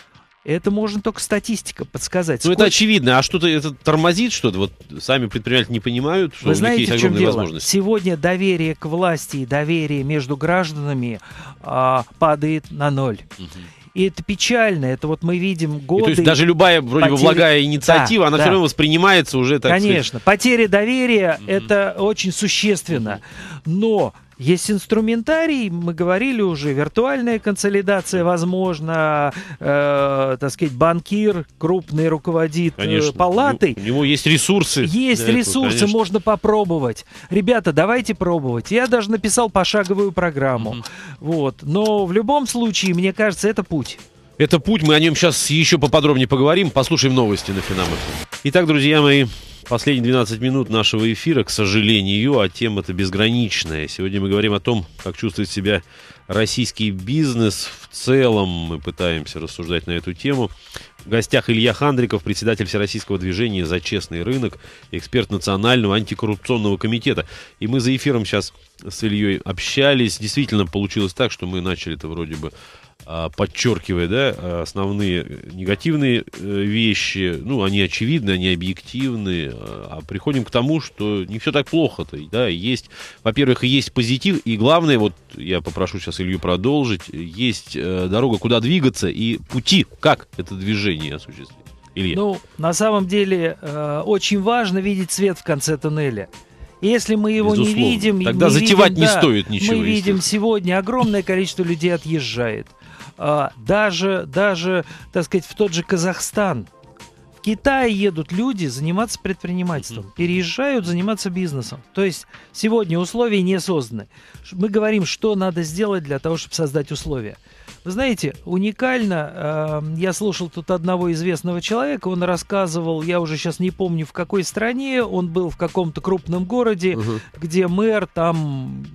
Это можно только статистика подсказать. Ну, Сколько... это очевидно. А что-то это тормозит что-то? Вот сами предприниматели не понимают, что Вы знаете, них есть огромные в чем дело? возможности. Сегодня доверие к власти и доверие между гражданами а, падает на ноль. Угу. И это печально. Это вот мы видим годы... И то есть даже любая вроде потери... бы благая инициатива, да, она да. все равно воспринимается уже так Конечно. Сказать... Потеря доверия mm-hmm. это очень существенно. Но есть инструментарий, мы говорили уже, виртуальная консолидация, возможно, э, так сказать, банкир крупный руководит э, конечно, палатой. У, у него есть ресурсы. Есть ресурсы, этого, можно попробовать. Ребята, давайте пробовать. Я даже написал пошаговую программу. Mm-hmm. Вот. Но в любом случае, мне кажется, это путь. Это путь, мы о нем сейчас еще поподробнее поговорим, послушаем новости на Финамах. Эм. Итак, друзья мои, Последние 12 минут нашего эфира, к сожалению, а тема-то безграничная. Сегодня мы говорим о том, как чувствует себя российский бизнес в целом. Мы пытаемся рассуждать на эту тему. В гостях Илья Хандриков, председатель Всероссийского движения «За честный рынок», эксперт Национального антикоррупционного комитета. И мы за эфиром сейчас с Ильей общались. Действительно, получилось так, что мы начали это вроде бы Э, подчеркивая да, основные негативные э, вещи. Ну, они очевидны, они объективны. Э, а приходим к тому, что не все так плохо-то. Да? Есть, во-первых, есть позитив, и главное, вот я попрошу сейчас Илью продолжить, есть дорога, куда двигаться, и пути, как это движение осуществить. Илья. Ну, на самом деле, очень важно видеть свет в конце туннеля. Если мы его Безусловно. не видим, тогда не затевать видим, не да, стоит ничего. Мы видим сегодня огромное количество людей отъезжает. А, даже, даже, так сказать, в тот же Казахстан. В Китай едут люди заниматься предпринимательством, переезжают заниматься бизнесом. То есть сегодня условия не созданы. Мы говорим, что надо сделать для того, чтобы создать условия. Вы знаете, уникально, э, я слушал тут одного известного человека, он рассказывал, я уже сейчас не помню в какой стране, он был в каком-то крупном городе, угу. где мэр там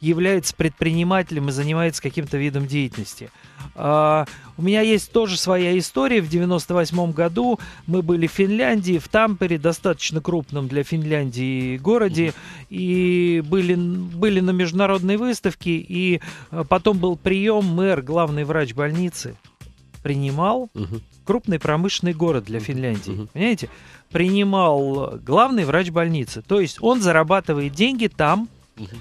является предпринимателем и занимается каким-то видом деятельности. А, у меня есть тоже своя история. В 98 году мы были в Финляндии, в Тампере, достаточно крупном для Финляндии городе, и были, были на международной выставке, и а, потом был прием, мэр, главный врач больницы принимал крупный промышленный город для Финляндии. Понимаете? Принимал главный врач больницы. То есть он зарабатывает деньги там,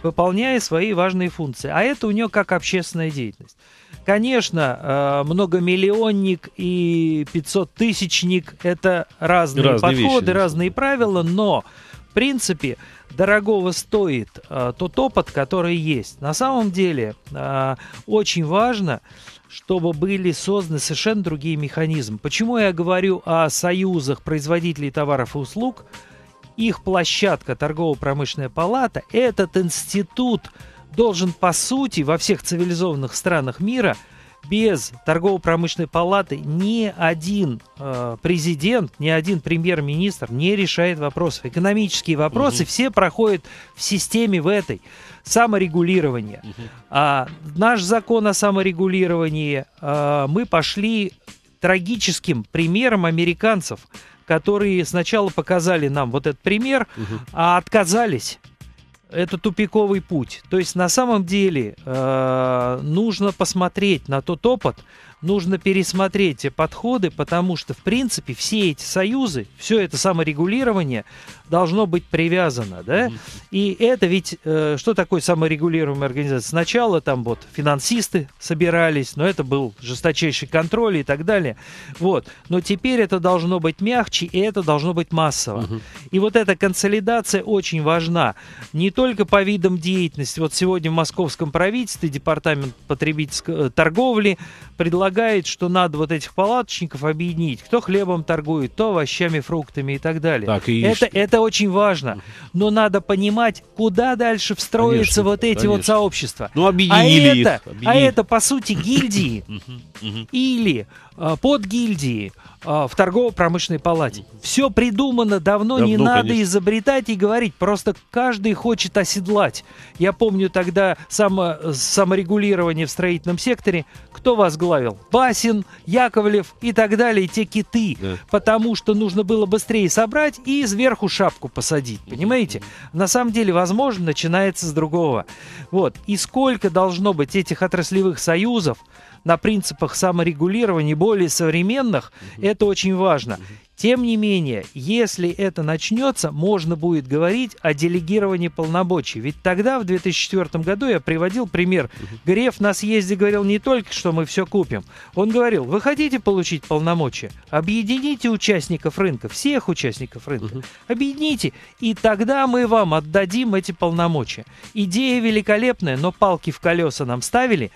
выполняя свои важные функции. А это у нее как общественная деятельность. Конечно, э, многомиллионник и 500 тысячник – это разные, разные подходы, вещи, разные правила, но, в принципе, дорогого стоит э, тот опыт, который есть. На самом деле, э, очень важно чтобы были созданы совершенно другие механизмы. Почему я говорю о союзах производителей товаров и услуг, их площадка, торгово-промышленная палата, этот институт должен, по сути, во всех цивилизованных странах мира без торгово-промышленной палаты ни один э, президент, ни один премьер-министр не решает вопросов. Экономические вопросы угу. все проходят в системе в этой саморегулирования. Угу. А, наш закон о саморегулировании э, мы пошли трагическим примером американцев, которые сначала показали нам вот этот пример, а отказались это тупиковый путь. То есть на самом деле э, нужно посмотреть на тот опыт, нужно пересмотреть те подходы, потому что, в принципе, все эти союзы, все это саморегулирование должно быть привязано, да? И это ведь, э, что такое саморегулируемая организация? Сначала там вот финансисты собирались, но это был жесточайший контроль и так далее. Вот. Но теперь это должно быть мягче, и это должно быть массово. Угу. И вот эта консолидация очень важна. Не только по видам деятельности. Вот сегодня в московском правительстве департамент потребительской э, торговли предлагает предполагает, что надо вот этих палаточников объединить. Кто хлебом торгует, то овощами, фруктами и так далее. Так, и это, это очень важно. Но надо понимать, куда дальше встроятся вот эти конечно. вот сообщества. Ну, объединили а их. Это, а объединили. А это, по сути, гильдии или э, а, подгильдии. гильдии а, в торгово-промышленной палате. Все придумано давно, давно не ну, надо конечно. изобретать и говорить. Просто каждый хочет оседлать. Я помню тогда само, саморегулирование в строительном секторе. Кто возглавил? Басин, Яковлев и так далее, те киты. Да. Потому что нужно было быстрее собрать и сверху шапку посадить. Понимаете? На самом деле, возможно, начинается с другого. Вот. И сколько должно быть этих отраслевых союзов, на принципах саморегулирования более современных, это очень важно. Тем не менее, если это начнется, можно будет говорить о делегировании полномочий. Ведь тогда, в 2004 году, я приводил пример. Греф на съезде говорил не только, что мы все купим. Он говорил, вы хотите получить полномочия? Объедините участников рынка, всех участников рынка. Объедините, и тогда мы вам отдадим эти полномочия. Идея великолепная, но палки в колеса нам ставили.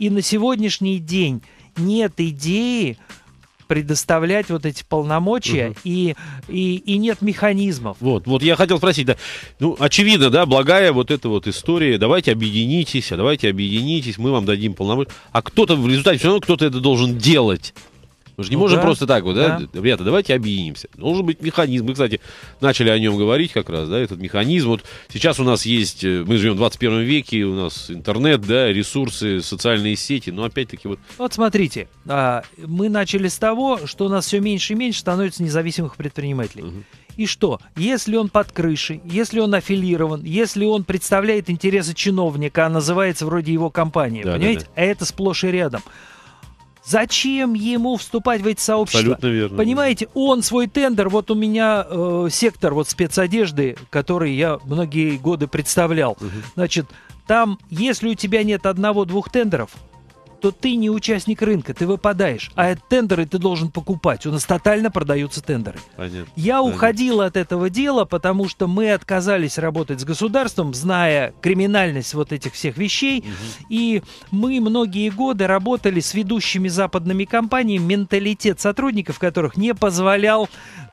И на сегодняшний день нет идеи предоставлять вот эти полномочия угу. и, и, и нет механизмов. Вот, вот я хотел спросить, да, ну, очевидно, да, благая вот эта вот история, давайте объединитесь, а давайте объединитесь, мы вам дадим полномочия. А кто-то в результате все равно кто-то это должен делать. Мы же не ну, можем да. просто так вот, да? да? Ребята, давайте объединимся. Должен быть механизм. Мы, кстати, начали о нем говорить как раз, да, этот механизм. Вот сейчас у нас есть, э, мы живем в 21 веке, у нас интернет, да, ресурсы, социальные сети, но опять-таки вот... Вот смотрите, а, мы начали с того, что у нас все меньше и меньше становится независимых предпринимателей. Угу. И что? Если он под крышей, если он аффилирован, если он представляет интересы чиновника, а называется вроде его компания, да, понимаете? Да, да. А это сплошь и рядом. Зачем ему вступать в эти сообщества? Абсолютно верно. Понимаете, он свой тендер, вот у меня э, сектор вот спецодежды, который я многие годы представлял. Угу. Значит, там, если у тебя нет одного-двух тендеров, то ты не участник рынка, ты выпадаешь. А от тендеры ты должен покупать. У нас тотально продаются тендеры. Понятно. Я Понятно. от этого дела, потому что мы отказались работать с государством, зная криминальность вот этих всех вещей. Угу. И мы многие годы работали с ведущими западными компаниями, менталитет сотрудников которых не позволял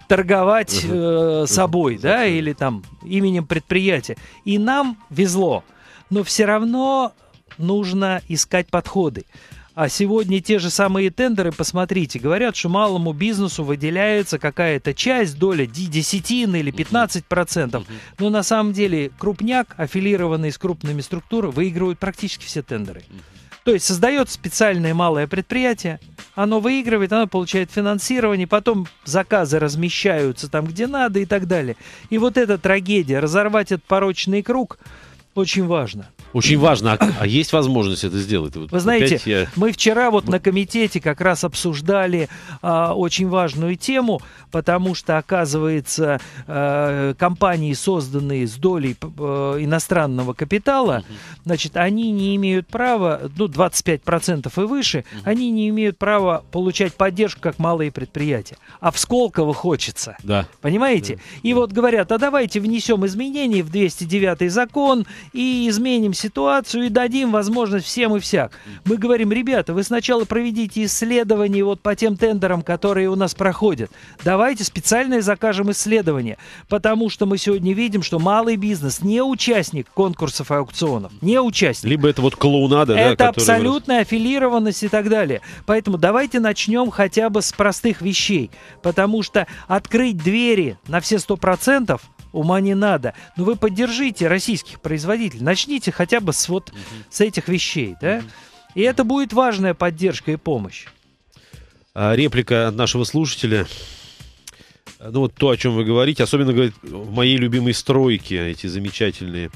торговать э, собой, да, или там именем предприятия. И нам везло но все равно нужно искать подходы. А сегодня те же самые тендеры, посмотрите, говорят, что малому бизнесу выделяется какая-то часть, доля десятины или 15%. процентов. Но на самом деле крупняк, аффилированный с крупными структурами, выигрывают практически все тендеры. То есть создает специальное малое предприятие, оно выигрывает, оно получает финансирование, потом заказы размещаются там, где надо и так далее. И вот эта трагедия, разорвать этот порочный круг, очень важно. Очень важно. А, а, есть возможность это сделать? Вот Вы знаете, я... мы вчера вот на комитете как раз обсуждали а, очень важную тему, потому что, оказывается, а, компании, созданные с долей а, иностранного капитала, угу. значит, они не имеют права, ну, 25% и выше, угу. они не имеют права получать поддержку, как малые предприятия. А в Сколково хочется. Да. Понимаете? Да. И да. вот говорят, а давайте внесем изменения в 209 закон и изменим ситуацию и дадим возможность всем и всяк. Мы говорим, ребята, вы сначала проведите исследование вот по тем тендерам, которые у нас проходят. Давайте специальное закажем исследование, потому что мы сегодня видим, что малый бизнес не участник конкурсов и аукционов, не участник. Либо это вот клоунада, это да, абсолютная аффилированность и так далее. Поэтому давайте начнем хотя бы с простых вещей, потому что открыть двери на все сто процентов ума не надо. Но вы поддержите российских производителей, начните хотя бы с вот угу. с этих вещей, да? Угу. И это будет важная поддержка и помощь. А реплика от нашего слушателя. А, ну вот то, о чем вы говорите, особенно говорит в моей любимой стройке эти замечательные.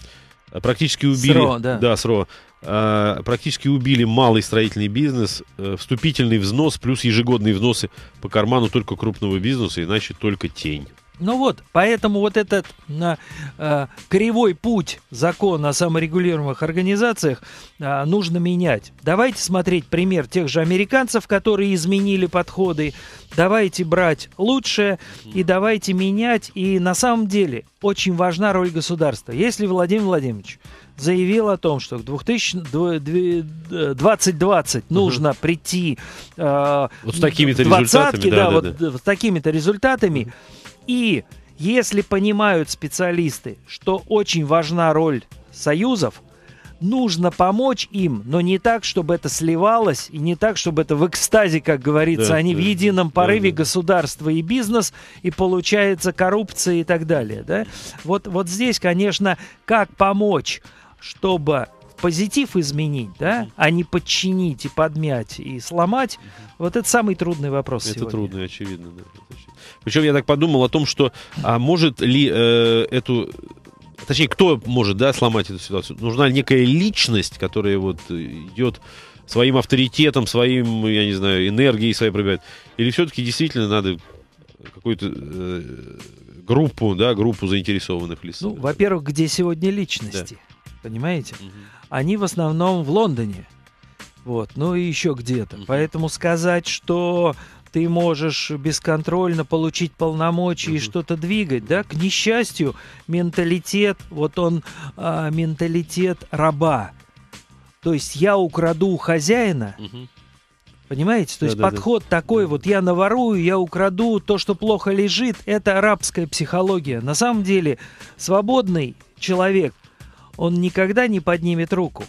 А, практически убили. СРО, да. Да, СРО. А, практически убили малый строительный бизнес. Э, вступительный взнос плюс ежегодные взносы по карману только крупного бизнеса, иначе только тень. Ну вот, поэтому вот этот э, кривой путь закона о саморегулируемых организациях э, нужно менять. Давайте смотреть пример тех же американцев, которые изменили подходы. Давайте брать лучшее и давайте менять. И на самом деле очень важна роль государства. Если Владимир Владимирович заявил о том, что к 2020 нужно угу. прийти э, вот с такими-то результатами, да, да, да, вот да. с такими-то результатами. Угу и если понимают специалисты, что очень важна роль союзов, нужно помочь им, но не так, чтобы это сливалось, и не так, чтобы это в экстазе, как говорится, да, они да, в едином порыве да, да. государство и бизнес, и получается коррупция и так далее. Да? Вот, вот здесь, конечно, как помочь, чтобы позитив изменить, да, а не подчинить и подмять и сломать, вот это самый трудный вопрос. Это сегодня. трудно, очевидно, да. Причем я так подумал о том, что а может ли э, эту точнее, кто может да, сломать эту ситуацию? Нужна некая личность, которая вот идет своим авторитетом, своим, я не знаю, энергией своей пробивает. Или все-таки действительно надо какую-то э, группу, да, группу заинтересованных лиц? Ну, во-первых, где сегодня личности? Да. Понимаете? Угу они в основном в Лондоне. Вот, ну и еще где-то. Поэтому сказать, что ты можешь бесконтрольно получить полномочия угу. и что-то двигать, да, к несчастью, менталитет, вот он, э, менталитет раба. То есть я украду у хозяина, угу. понимаете? То да, есть да, подход да. такой, вот я наворую, я украду, то, что плохо лежит, это арабская психология. На самом деле свободный человек, он никогда не поднимет руку.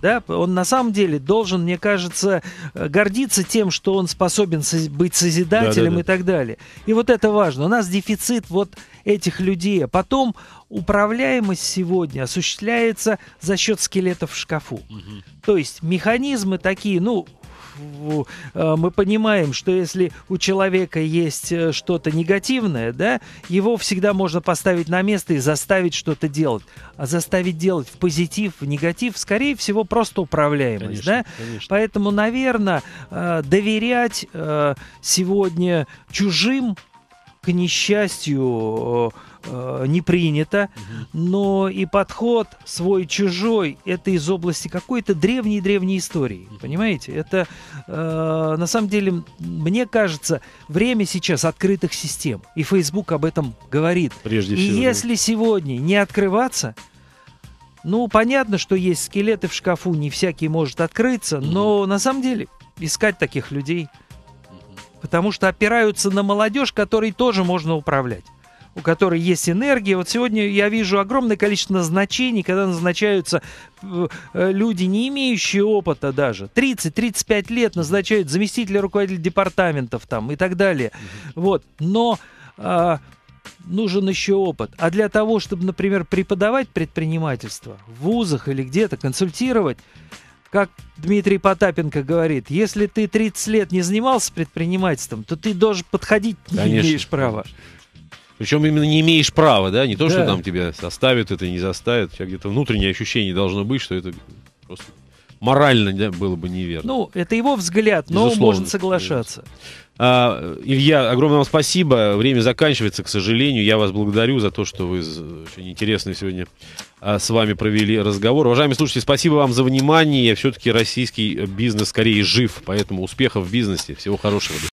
Да, он на самом деле должен, мне кажется, э, гордиться тем, что он способен быть созидателем да, да, да. и так далее. И вот это важно. У нас дефицит вот этих людей. А потом управляемость сегодня осуществляется за счет скелетов в шкафу. Угу. То есть механизмы такие, ну, Э, мы понимаем, что если у человека есть э, что-то негативное, да, его всегда можно поставить на место и заставить что-то делать. А заставить делать в позитив, в негатив, скорее всего, просто управляемость. Конечно, да? конечно. Поэтому, наверное, э, доверять сегодня чужим к несчастью, э, э, не принято, но и подход свой-чужой это из области какой-то древней-древней истории, понимаете? Это э, на самом деле, мне кажется, время сейчас открытых систем, и Facebook об этом говорит. Прежде всего. И если сегодня не открываться, ну, понятно, что есть скелеты в шкафу, не всякий может открыться, но на самом деле искать таких людей – потому что опираются на молодежь, которой тоже можно управлять у которой есть энергия. Вот сегодня я вижу огромное количество назначений, когда назначаются э, э, люди, не имеющие опыта даже. 30-35 лет назначают заместителя руководителя департаментов там и так далее. Вот. Но а, нужен еще опыт. А для того, чтобы, например, преподавать предпринимательство в вузах или где-то, консультировать, как Дмитрий Потапенко говорит, если ты 30 лет не занимался предпринимательством, то ты должен подходить Конечно. имеешь права. Причем именно не имеешь права, да, не то, да. что там тебя заставят это, не заставят. У тебя где-то внутреннее ощущение должно быть, что это просто морально да, было бы неверно. Ну, это его взгляд, но можно соглашаться. А, Илья, огромное вам спасибо. Время заканчивается, к сожалению. Я вас благодарю за то, что вы очень интересные сегодня а, с вами провели разговор. Уважаемые слушатели, спасибо вам за внимание. Все-таки российский бизнес скорее жив, поэтому успехов в бизнесе. Всего хорошего.